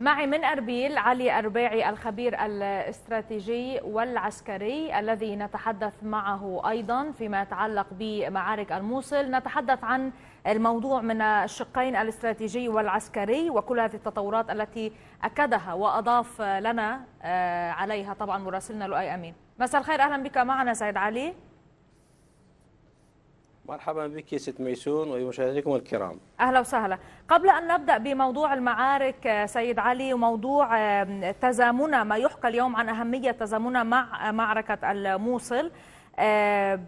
معي من أربيل علي أرباعي الخبير الاستراتيجي والعسكري الذي نتحدث معه أيضا فيما يتعلق بمعارك الموصل نتحدث عن الموضوع من الشقين الاستراتيجي والعسكري وكل هذه التطورات التي أكدها وأضاف لنا آه، عليها طبعا مراسلنا لؤي أمين مساء الخير أهلا بك معنا سيد علي مرحبا بك يا ست ميسون ومشاهديكم الكرام اهلا وسهلا قبل ان نبدا بموضوع المعارك آه، سيد علي وموضوع تزامنا ما يحكى اليوم عن اهميه تزامنا مع آه، معركه الموصل آه،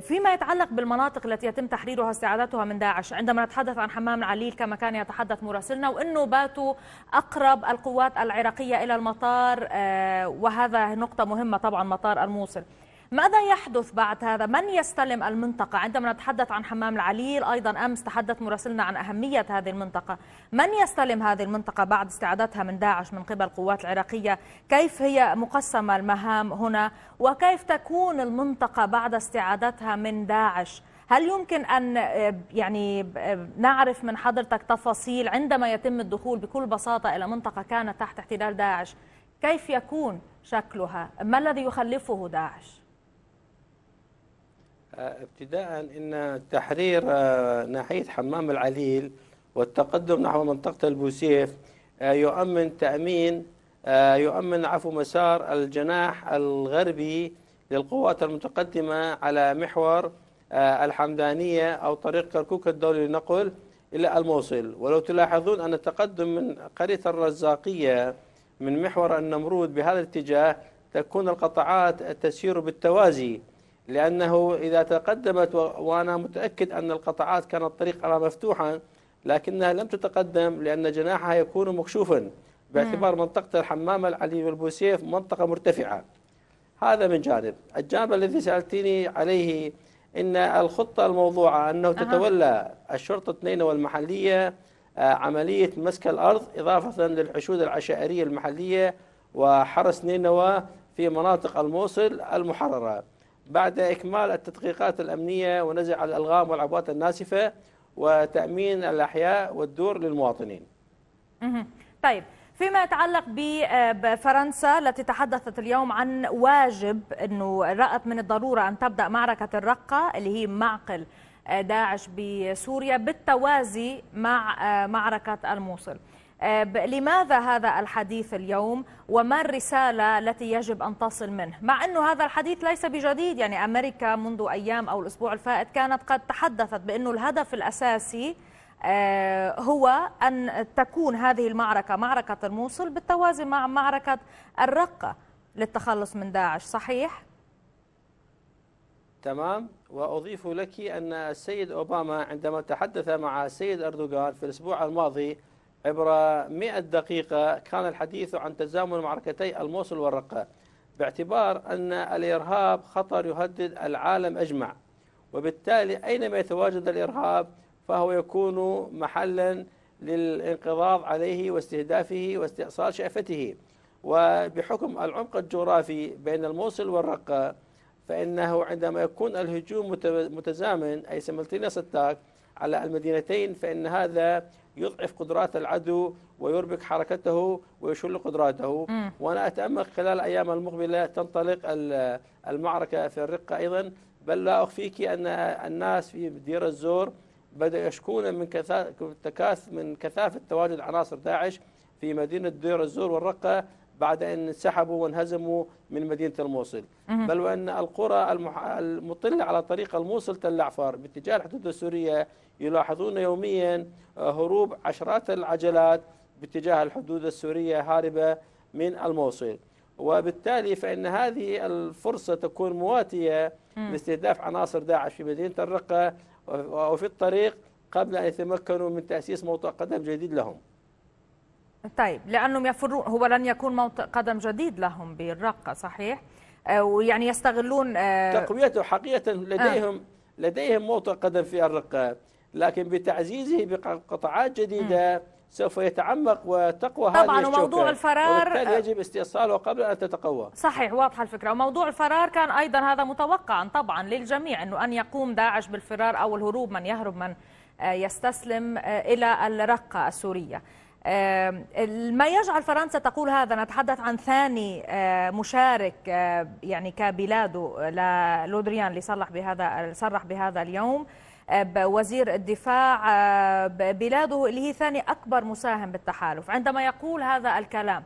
فيما يتعلق بالمناطق التي يتم تحريرها استعادتها من داعش عندما نتحدث عن حمام العليل كما كان يتحدث مراسلنا وانه باتوا اقرب القوات العراقيه الى المطار وهذا نقطه مهمه طبعا مطار الموصل ماذا يحدث بعد هذا من يستلم المنطقة عندما نتحدث عن حمام العليل أيضا أمس تحدث مراسلنا عن أهمية هذه المنطقة من يستلم هذه المنطقة بعد استعادتها من داعش من قبل القوات العراقية كيف هي مقسمة المهام هنا وكيف تكون المنطقة بعد استعادتها من داعش هل يمكن أن يعني نعرف من حضرتك تفاصيل عندما يتم الدخول بكل بساطة إلى منطقة كانت تحت احتلال داعش كيف يكون شكلها ما الذي يخلفه داعش ابتداء ان تحرير آه، ناحيه حمام العليل والتقدم نحو منطقه البوسيف آه، يؤمن تامين آه، يؤمن عفو مسار الجناح الغربي للقوات المتقدمه على محور الحمدانيه او طريق كركوك الدولي للنقل الى الموصل ولو تلاحظون ان التقدم من قريه الرزاقيه من محور النمرود بهذا الاتجاه تكون القطعات تسير بالتوازي لأنه إذا تقدمت وأنا متأكد أن القطعات كانت الطريق على مفتوحه لكنها لم تتقدم لأن جناحها يكون مكشوفا باعتبار نعم. منطقة الحمام العلي والبوسيف منطقة مرتفعة هذا من جانب الجانب الذي سألتني عليه إن الخطة الموضوعة أنه تتولى الشرطة اثنين والمحلية آه، عملية مسك الأرض إضافة للحشود العشائرية المحلية وحرس نينوى في مناطق الموصل المحررة بعد إكمال التدقيقات الأمنية ونزع الألغام والعبوات الناسفة وتأمين الأحياء والدور للمواطنين طيب فيما يتعلق بفرنسا التي تحدثت اليوم عن واجب أنه رأت من الضرورة أن تبدأ معركة الرقة اللي هي معقل آه، داعش بسوريا بالتوازي مع آه، معركة الموصل آه، لماذا هذا الحديث اليوم وما الرسالة التي يجب أن تصل منه مع أنه هذا الحديث ليس بجديد يعني أمريكا منذ أيام أو الأسبوع الفائت كانت قد تحدثت بأنه الهدف الأساسي آه، هو أن تكون هذه المعركة معركة الموصل بالتوازي مع معركة الرقة للتخلص من داعش صحيح؟ تمام وأضيف لك أن السيد أوباما عندما تحدث مع السيد أردوغان في الأسبوع الماضي عبر 100 دقيقة كان الحديث عن تزامن معركتي الموصل والرقة باعتبار أن الإرهاب خطر يهدد العالم أجمع وبالتالي أينما يتواجد الإرهاب فهو يكون محلا للانقضاض عليه واستهدافه واستئصال شأفته وبحكم العمق الجغرافي بين الموصل والرقة فإنه عندما يكون الهجوم متزامن أي سيملتينيوس اتاك على المدينتين فإن هذا يضعف قدرات العدو ويربك حركته ويشل قدراته م. وأنا أتأمل خلال الايام المقبلة تنطلق المعركة في الرقة أيضا بل لا أخفيك أن الناس في دير الزور بدأ يشكون من كثافه من كثافة تواجد عناصر داعش في مدينة دير الزور والرقة بعد أن انسحبوا وانهزموا من مدينة الموصل بل وأن القرى المطلة على طريق الموصل عفار باتجاه الحدود السورية يلاحظون يوميا آه، هروب عشرات العجلات باتجاه الحدود السورية هاربة من الموصل وبالتالي فإن هذه الفرصة تكون مواتية لاستهداف عناصر داعش في مدينة الرقة وفي الطريق قبل أن يتمكنوا من تأسيس موطئ قدم جديد لهم طيب لانهم يفرون هو لن يكون موطئ قدم جديد لهم بالرقه صحيح آه، ويعني يستغلون آه، تقويته حقيقه لديهم آه. لديهم موطئ قدم في الرقه لكن بتعزيزه بقطعات جديده م. سوف يتعمق وتقوى طبعا وموضوع الفرار وبالتالي آه. يجب استئصاله قبل ان تتقوى صحيح واضحه الفكره وموضوع الفرار كان ايضا هذا متوقعا طبعا للجميع انه ان يقوم داعش بالفرار او الهروب من يهرب من يستسلم الى الرقه السوريه ما يجعل فرنسا تقول هذا نتحدث عن ثاني آه، مشارك آه، يعني كبلاده آه، لودريان اللي صرح بهذا صرح بهذا اليوم وزير الدفاع بلاده اللي هي ثاني اكبر مساهم بالتحالف عندما يقول هذا الكلام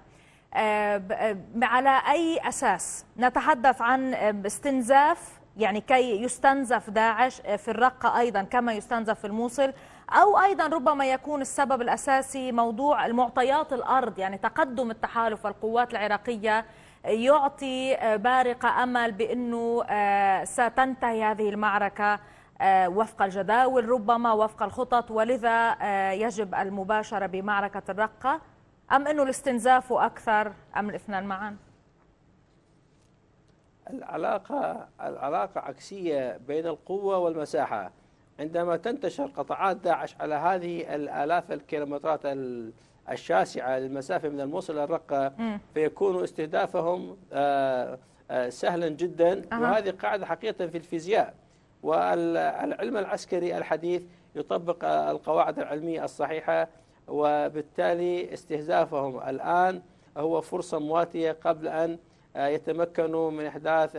على اي اساس نتحدث عن استنزاف يعني كي يستنزف داعش في الرقه ايضا كما يستنزف في الموصل أو أيضا ربما يكون السبب الأساسي موضوع المعطيات الأرض يعني تقدم التحالف والقوات العراقية يعطي آه، بارقة أمل بأنه آه، ستنتهي هذه المعركة آه، وفق الجداول ربما وفق الخطط ولذا يجب المباشرة بمعركة الرقة أم أنه الاستنزاف أكثر أم الاثنان معا؟ العلاقة العلاقة عكسية بين القوة والمساحة عندما تنتشر قطعات داعش على هذه الآلاف الكيلومترات الشاسعة للمسافه من الموصل للرقة فيكون استهدافهم آه، آه، سهلا جدا وهذه قاعدة حقيقة في الفيزياء والعلم العسكري الحديث يطبق آه، القواعد العلمية الصحيحة وبالتالي استهدافهم الآن هو فرصة مواتية قبل أن يتمكنوا من إحداث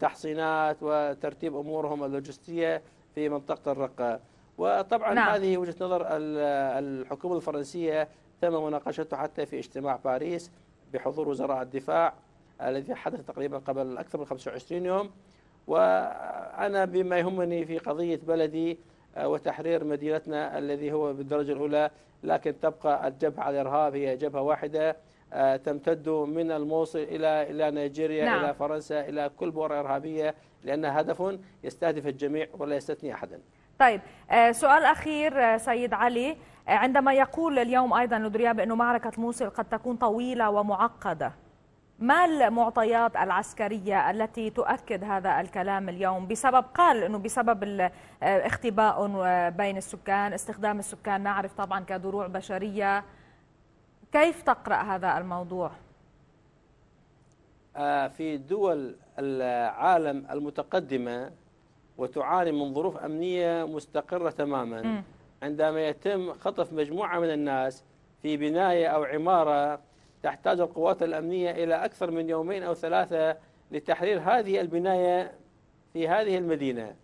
تحصينات وترتيب أمورهم اللوجستية في منطقة الرقة وطبعا نعم. هذه وجهة نظر الحكومة الفرنسية تم مناقشته حتى في اجتماع باريس بحضور وزراء الدفاع الذي حدث تقريبا قبل أكثر من 25 يوم وأنا بما يهمني في قضية بلدي آه، وتحرير مدينتنا الذي هو بالدرجة الأولى لكن تبقى الجبهة على الإرهاب هي جبهة واحدة آه، تمتد من الموصل إلى إلى نيجيريا نعم. إلى فرنسا إلى كل بؤر إرهابية لأن هدف يستهدف الجميع ولا يستثني أحدا طيب آه، سؤال أخير آه، سيد علي آه، عندما يقول اليوم أيضا لدريا بأن معركة موصل قد تكون طويلة ومعقدة ما المعطيات العسكرية التي تؤكد هذا الكلام اليوم بسبب قال أنه بسبب اختباء بين السكان استخدام السكان نعرف طبعا كدروع بشرية كيف تقرأ هذا الموضوع؟ آه، في دول العالم المتقدمة وتعاني من ظروف أمنية مستقرة تماما عندما يتم خطف مجموعة من الناس في بناية أو عمارة تحتاج القوات الأمنية إلى أكثر من يومين أو ثلاثة لتحرير هذه البناية في هذه المدينة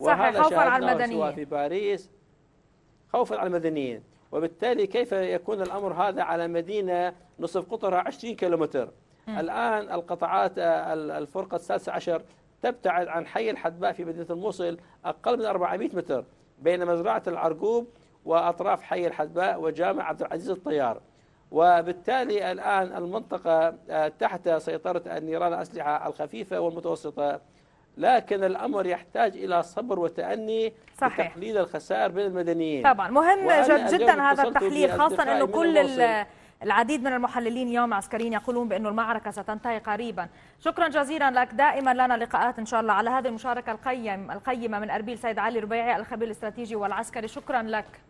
وهذا خوفا على المدنيين في باريس خوفا على المدنيين وبالتالي كيف يكون الأمر هذا على مدينة نصف قطرها 20 كيلومتر الآن القطاعات آه، الفرقة السادسة عشر تبتعد عن حي الحدباء في مدينة الموصل أقل من 400 متر بين مزرعة العرقوب وأطراف حي الحدباء وجامع عبد العزيز الطيار وبالتالي الآن المنطقة آه، تحت سيطرة النيران الأسلحة الخفيفة والمتوسطة لكن الأمر يحتاج إلى صبر وتأني صحيح. لتقليل الخسائر بين المدنيين طبعا مهم جدا هذا التحليل خاصة أنه كل العديد من المحللين اليوم عسكريين يقولون بأن المعركة ستنتهي قريبا شكرا جزيلا لك دائما لنا لقاءات إن شاء الله على هذه المشاركة القيم القيمة من أربيل سيد علي ربيعي الخبير الاستراتيجي والعسكري شكرا لك